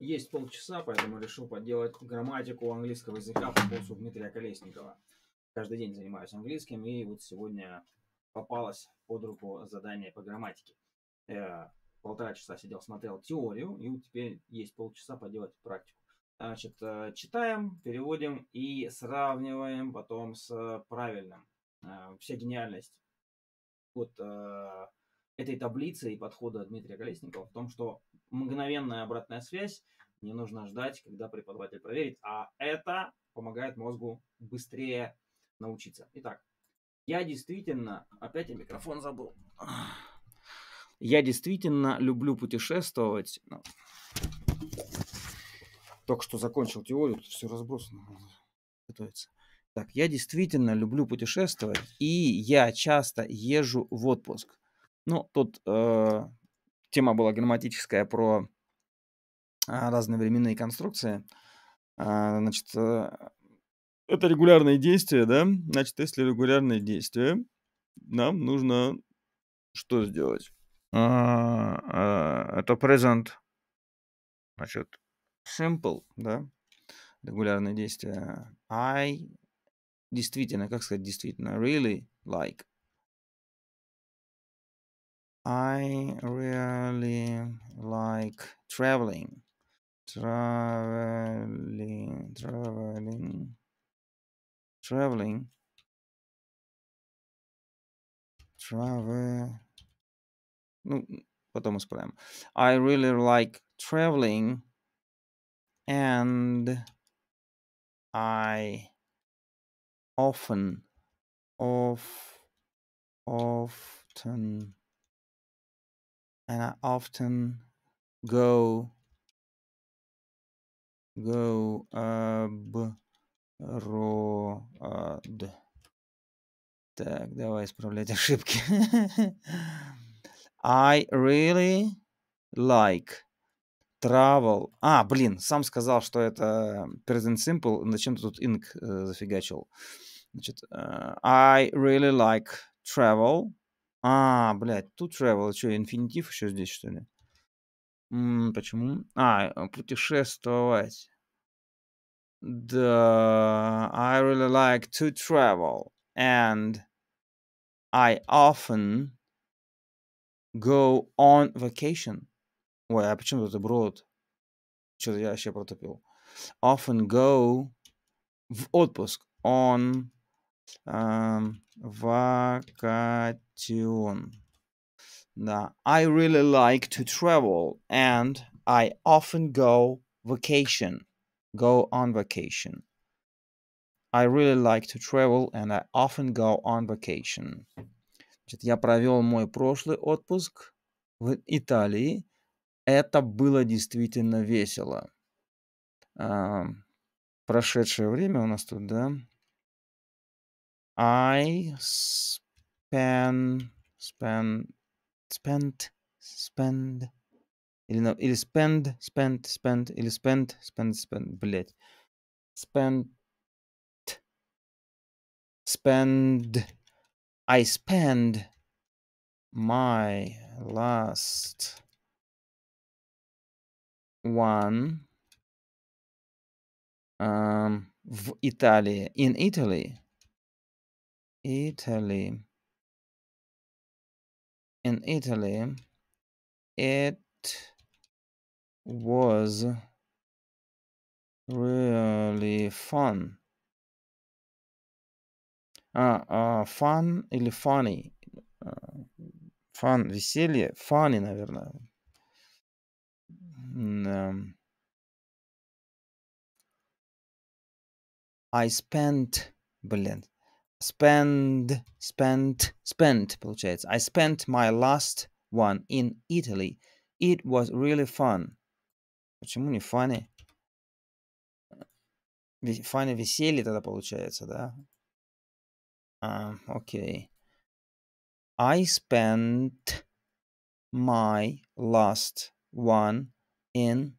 Есть полчаса, поэтому решил поделать грамматику английского языка по курсу Дмитрия Колесникова. Каждый день занимаюсь английским, и вот сегодня попалось под руку задание по грамматике. Я э, полтора часа сидел, смотрел теорию, и теперь есть полчаса поделать практику. Значит, э, читаем, переводим и сравниваем потом с правильным. Э, вся гениальность вот этой таблицы и подхода Дмитрия Колесникова в том, что мгновенная обратная связь, не нужно ждать, когда преподаватель проверит, а это помогает мозгу быстрее научиться. Итак, я действительно, опять я микрофон забыл, я действительно люблю путешествовать. Ну. Только что закончил теорию, тут все разбросано, готовится. Так, я действительно люблю путешествовать, и я часто езжу в отпуск. Ну, тут э, тема была грамматическая про а, разные временные конструкции. А, значит, э, это регулярные действия, да? Значит, если регулярные действия, нам нужно что сделать? А, это present, значит, simple, да? Регулярные действия. I, действительно, как сказать действительно, really like. I really like traveling. Traveling, traveling, traveling, travel. Ну, потом исправим. I really like traveling and I often, of, often and I often go go abroad. А, а, так, давай исправлять ошибки. I really like travel. А, блин, сам сказал, что это present simple. Зачем ты тут ink э, зафигачил? Значит, э, I really like travel. А, блядь, тут travel, что, инфинитив еще здесь, что ли? М -м, почему? А, э, путешествовать. Да, I really like to travel, and I often go on vacation. Ой, а почему тут abroad? Что-то я вообще протопил. Often go в отпуск on... Um, Vacation. Now, I really like to travel and I often go vacation. Go on vacation. I really like to travel and I often go on vacation. Значит, я провел мой прошлый отпуск в Италии. Это было действительно весело. А, прошедшее время у нас тут, да? I spend spend spent spend или, на, или spend, spend, spend, или spend, spend, spend, блядь. Spend, spend, I spend my last one um, в Италии, in Italy. Italy. In Italy, it was really fun. А, ah, а ah, fun or funny? Ah, fun, веселье, funny, наверное. I spent, блин, spend, spent, spent, получается. I spent my last one in Italy. It was really fun. Почему не funny? Funny веселье тогда получается, да? А, окей. I spent my last one in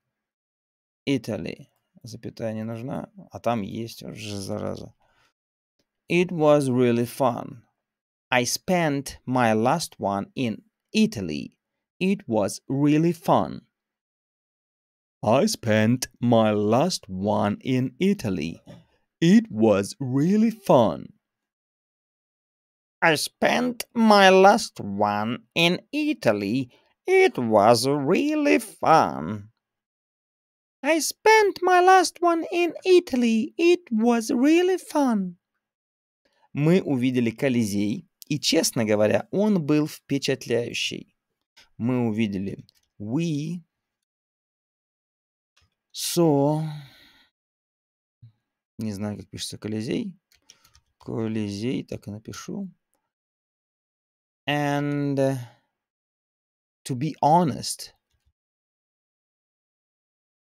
Italy. Запятая не нужна, а там есть, уже зараза. It was really fun. I spent my last one in Italy. It was really fun. I spent my last one in Italy. It was really fun. I spent my last one in Italy. It was really fun. I spent my last one in Italy. It was really fun. мы увидели Колизей, и, честно говоря, он был впечатляющий. Мы увидели We So... Не знаю, как пишется Колизей. Колизей, так и напишу. And to be honest,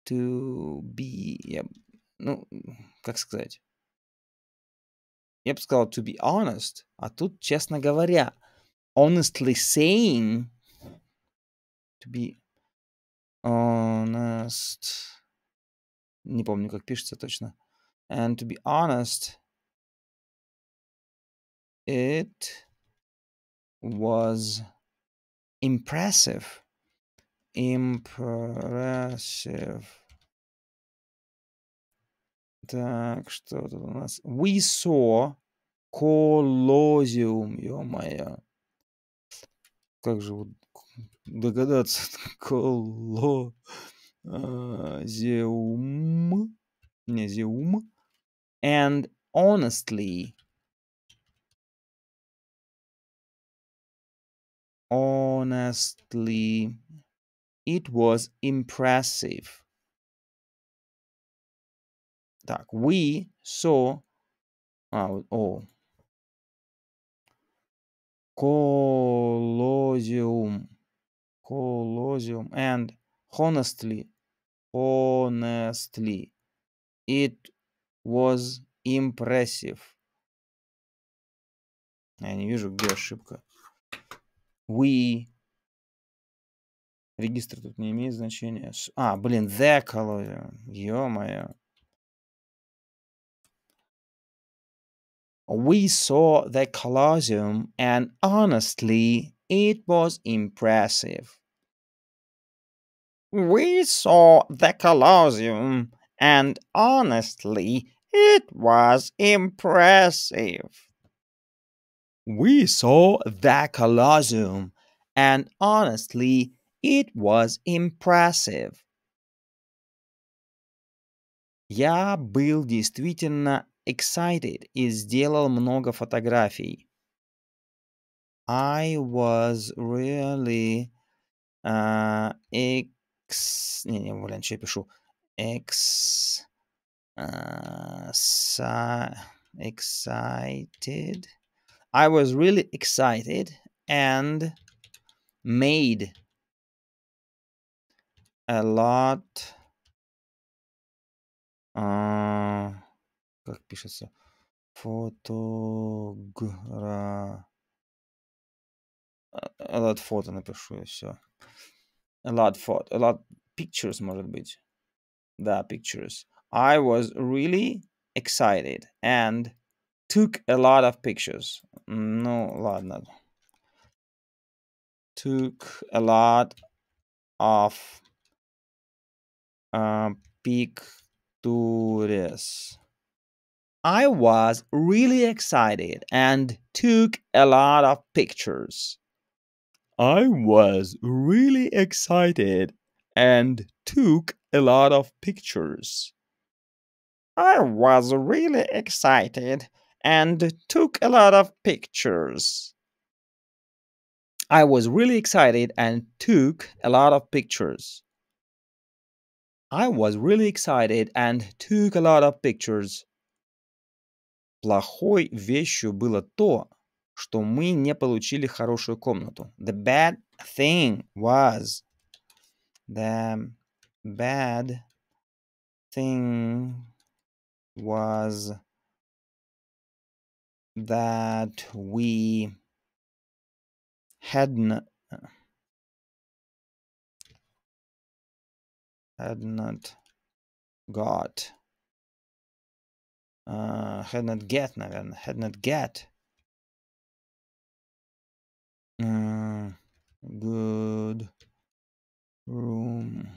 to be... Я, ну, как сказать? Я бы сказал to be honest, а тут, честно говоря, honestly saying to be honest. Не помню, как пишется точно. And to be honest, it was impressive. Impressive. Так, что тут у нас? We saw Colosseum, ё-моё. Как же вот догадаться? Colosseum, Не, зеум. And honestly. Honestly, it was impressive. Так, we saw. А, о. Колозиум. Колозиум. And honestly. Honestly. It was impressive. Я не вижу, где ошибка. We. Регистр тут не имеет значения. А, блин, the color. Ё-моё. we saw the Colosseum and honestly, it was impressive. We saw the Colosseum and honestly, it was impressive. We saw the Colosseum and honestly, it was impressive. Я был действительно excited и сделал много фотографий. I was really uh, э, ex... Не, не, блин, что я пишу? Ex... Uh, si... excited. I was really excited and made a lot... Uh, как пишется, фотогра... Allowed э, фото напишу и все. Allowed a lot pictures, может быть. Да, pictures. I was really excited and took a lot of pictures. Ну, ладно. Took a lot of uh, pictures. I was really excited and took a lot of pictures. I was really excited and took a lot of pictures. I was really excited and took a lot of pictures. I was really excited and took a lot of pictures. I was really excited and took a lot of pictures. Плохой вещью было то, что мы не получили хорошую комнату. The bad thing was the bad thing was that we had not had not got Uh, э, had not get, наверное. Had not get. Uh, good room.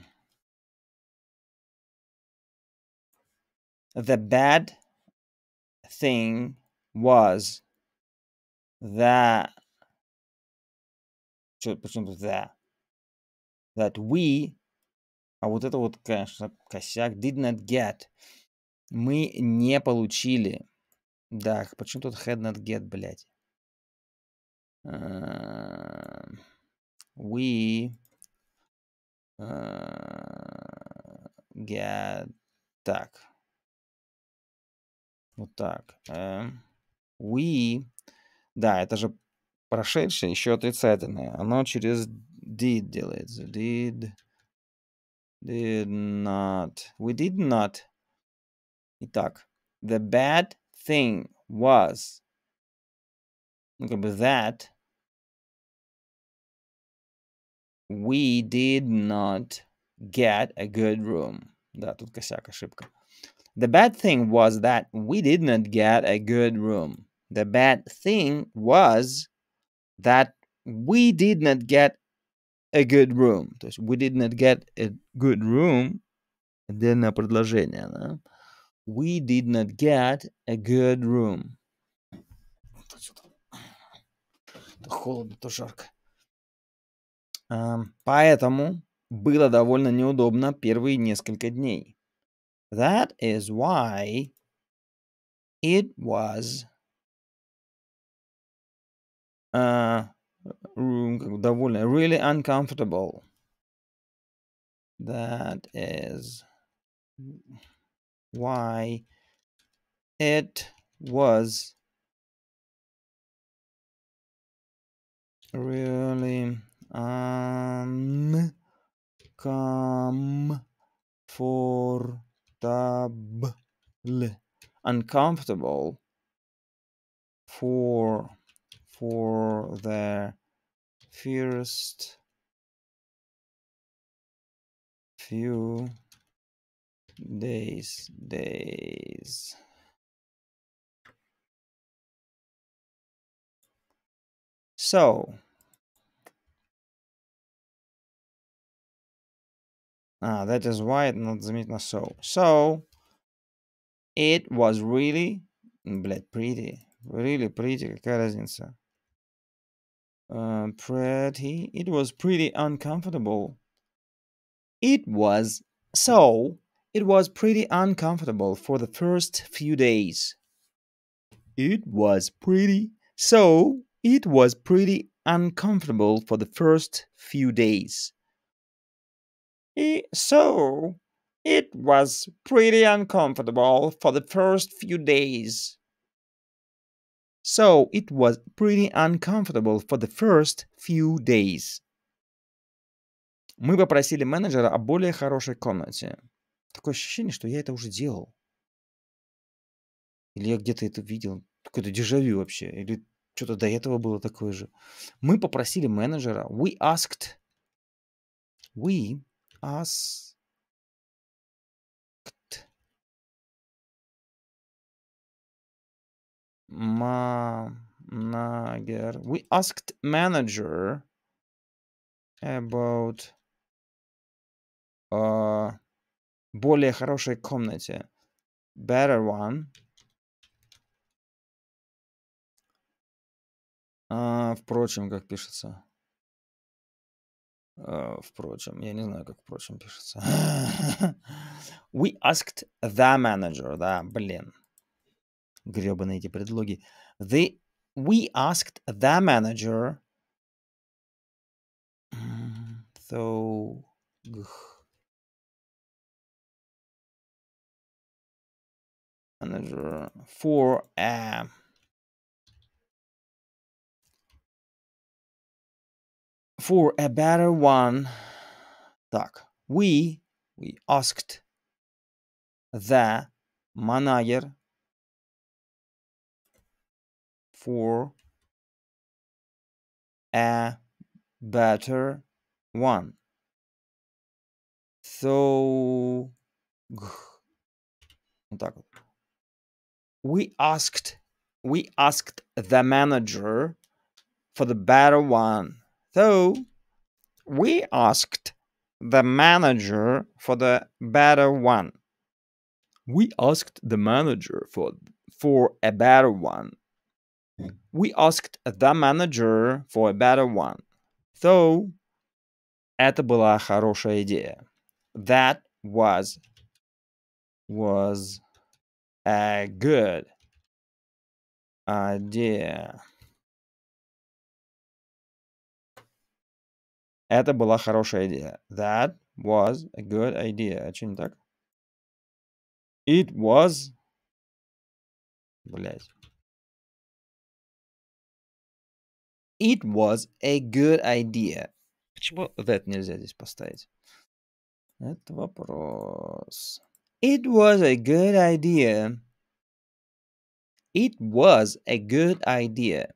The bad thing was that почему the that we а вот это вот конечно косяк did not get мы не получили. Да, почему тут head not get, блядь? Uh, we uh, get... Так. Вот так. Uh, we... Да, это же прошедшее, еще отрицательное. Оно через did делается. Did... Did not... We did not Итак, the bad thing was, ну, как бы that we did not get a good room. Да, тут косяк, ошибка. The bad thing was that we did not get a good room. The bad thing was that we did not get a good room. То есть we did not get a good room. Отдельное предложение, да? We did not get a good room. То холодно, то жарко. Поэтому было довольно неудобно первые несколько дней. That is why it was uh, довольно really uncomfortable. That is why it was really uncomfortable um, uncomfortable for for the first few days days so ah that is why it not not so so it was really bled pretty really pretty uh, pretty it was pretty uncomfortable it was so it was pretty uncomfortable for the first few days. It was pretty. So, it was pretty uncomfortable for the first few days. It, so, it was pretty uncomfortable for the first few days. So, it was pretty uncomfortable for the first few days. Мы попросили менеджера о более хорошей комнате. Такое ощущение, что я это уже делал. Или я где-то это видел. Какое-то дежавю вообще. Или что-то до этого было такое же. Мы попросили менеджера. We asked. We asked. Manager. We asked manager about uh, более хорошей комнате. Better one. А, впрочем, как пишется. А, впрочем, я не знаю, как впрочем пишется. We asked the manager, да, блин. Гребаные эти предлоги. The, we asked the manager. So, another four um, for a better one так we we asked the manager for a better one so так вот we asked we asked the manager for the better one. So we asked the manager for the better one. We asked the manager for for a better one. We asked the manager for a better one. So это была хорошая идея. That was was Uh, good idea. А, Это была хорошая идея. That was a good idea. А что не так? It was... Блять. It was a good idea. Почему that нельзя здесь поставить? Это вопрос. It was a good idea. It was a good idea.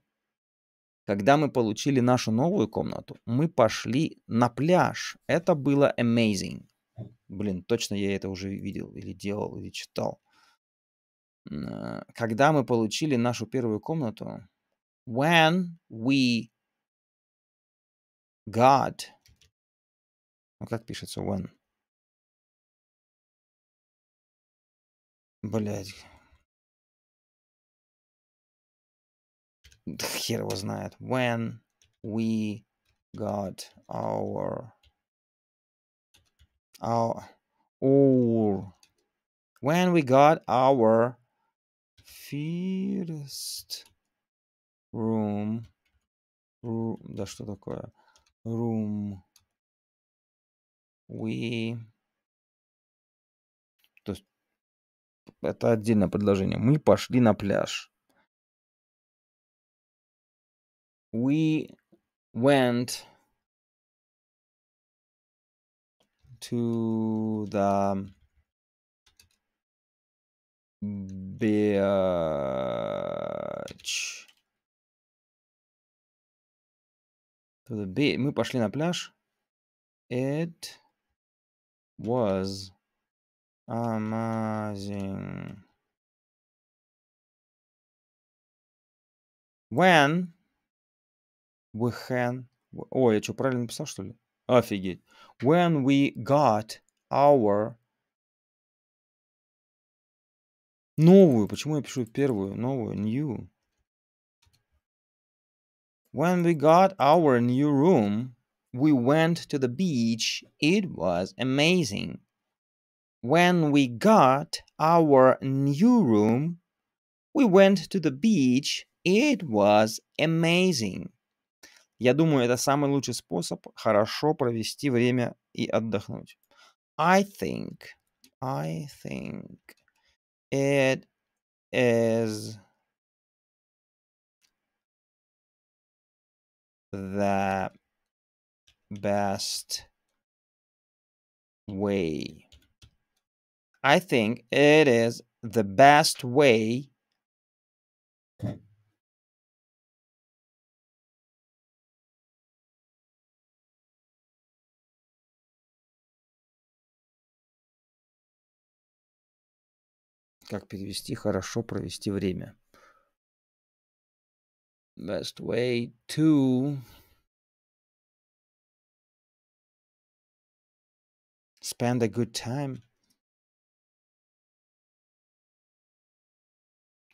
Когда мы получили нашу новую комнату, мы пошли на пляж. Это было amazing. Блин, точно я это уже видел или делал, или читал. Э, когда мы получили нашу первую комнату, when we got... Ну, как пишется when? Блять. Хер его знает. When we got our... Our... Our... When we got our first room... room да что такое? Room... We... это отдельное предложение. Мы пошли на пляж. We went to the beach. To the beach. Мы пошли на пляж. It was Amazing. Ah, when we can... О, я что, правильно написал, что ли? Офигеть. When we got our... Новую. Почему я пишу первую? Новую. New. When we got our new room, we went to the beach. It was amazing. When we got our new room, we went to the beach. It was amazing. Я думаю, это самый лучший способ хорошо провести время и отдохнуть. I think, I think it is the best way I think it is the best way Как перевести хорошо провести время? Best way to spend a good time.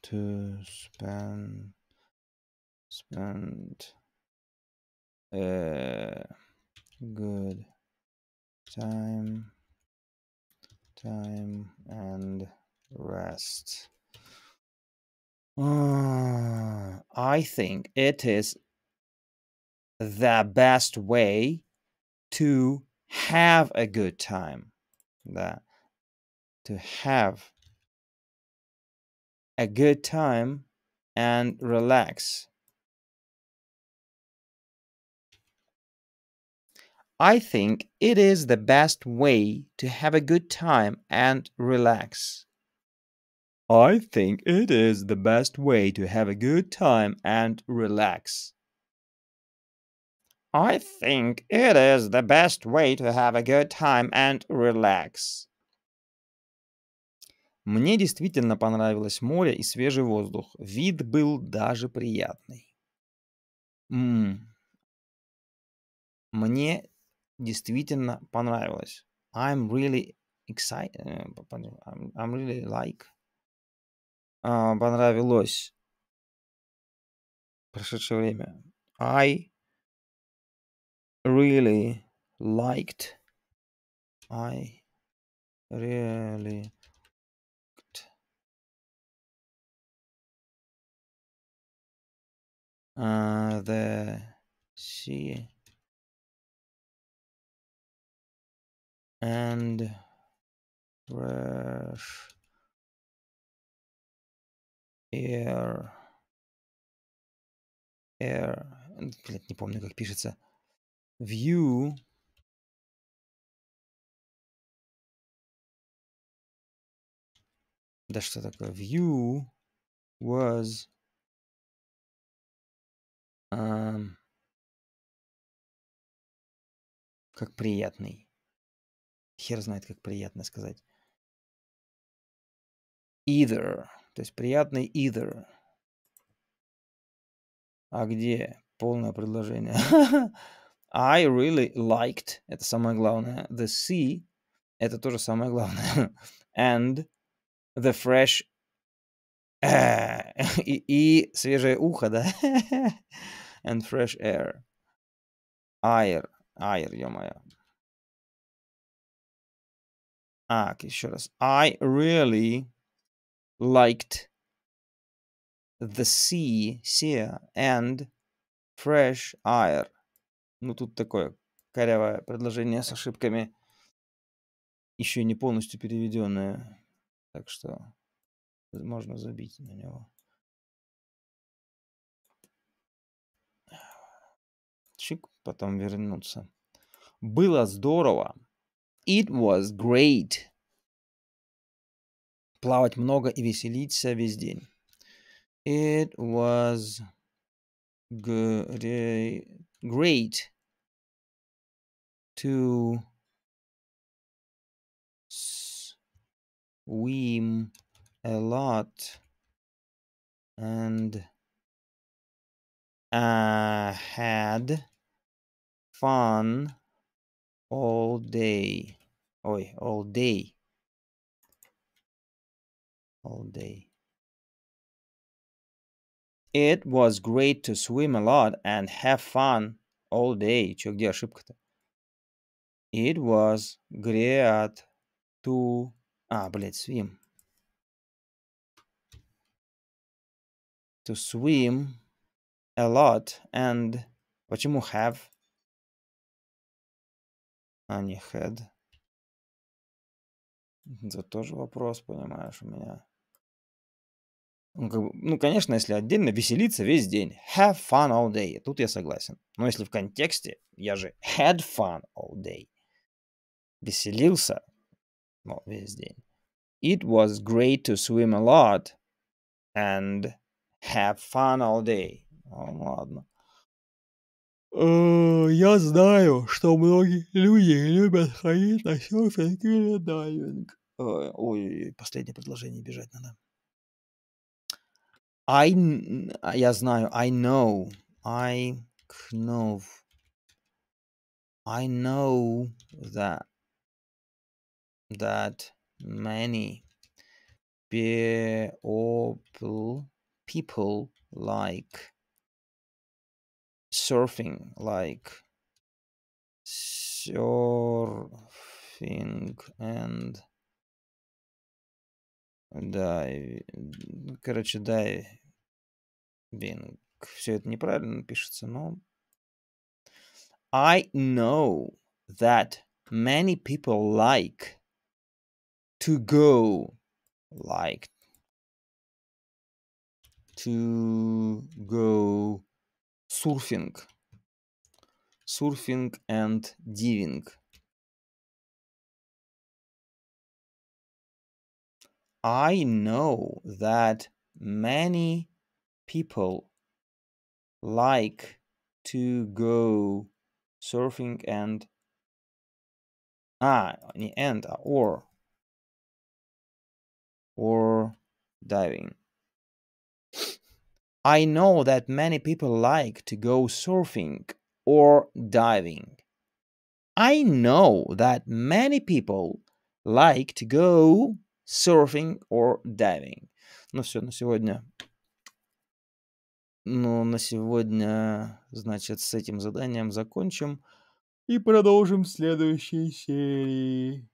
to spend spend a uh, good time time and rest uh, i think it is the best way to have a good time that to have a good time and relax. I think it is the best way to have a good time and relax. I think it is the best way to have a good time and relax. I think it is the best way to have a good time and relax. Мне действительно понравилось море и свежий воздух. Вид был даже приятный. Ммм. Мне действительно понравилось. I'm really excited. Э, I'm really like. Uh, понравилось. Прошедшее время. I really liked. I really Uh, the C and fresh air air блядь, не помню как пишется view да что такое view was Ам, как приятный. Хер знает, как приятно сказать. Either. То есть приятный either. А где полное предложение? I really liked. Это самое главное. The sea. Это тоже самое главное. And the fresh и, и свежее ухо, да? and fresh air. Air. Air, ё-моё. А, еще раз. I really liked the sea, sea and fresh air. Ну, тут такое корявое предложение с ошибками, еще не полностью переведенное. Так что можно забить на него. Чик, потом вернуться. Было здорово. It was great. Плавать много и веселиться весь день. It was great to swim a lot and uh, had fun all day. Oi, all day. All day. It was great to swim a lot and have fun all day. Чё, где ошибка-то? It was great to... А, блядь, swim. To swim a lot and... Почему have? А не had. Это тоже вопрос, понимаешь, у меня. Ну, как бы, ну, конечно, если отдельно веселиться весь день. Have fun all day. Тут я согласен. Но если в контексте, я же had fun all day. Веселился ну, весь день. It was great to swim a lot and have fun all day. А, ладно. Э, я знаю, что многие люди любят ходить на серфинг или дайвинг. Э, ой, последнее предложение бежать надо. I, а, я знаю, I know, I know, I know that, that many people, people like surfing like surfing and dive. Короче, diving. Все это неправильно пишется, но... I know that many people like to go like to go surfing, surfing and diving. I know that many people like to go surfing and ah and or or diving I know that many people like to go surfing or diving. I know that many people like to go surfing or diving. Ну все, на сегодня. Ну, на сегодня, значит, с этим заданием закончим и продолжим в следующей серии.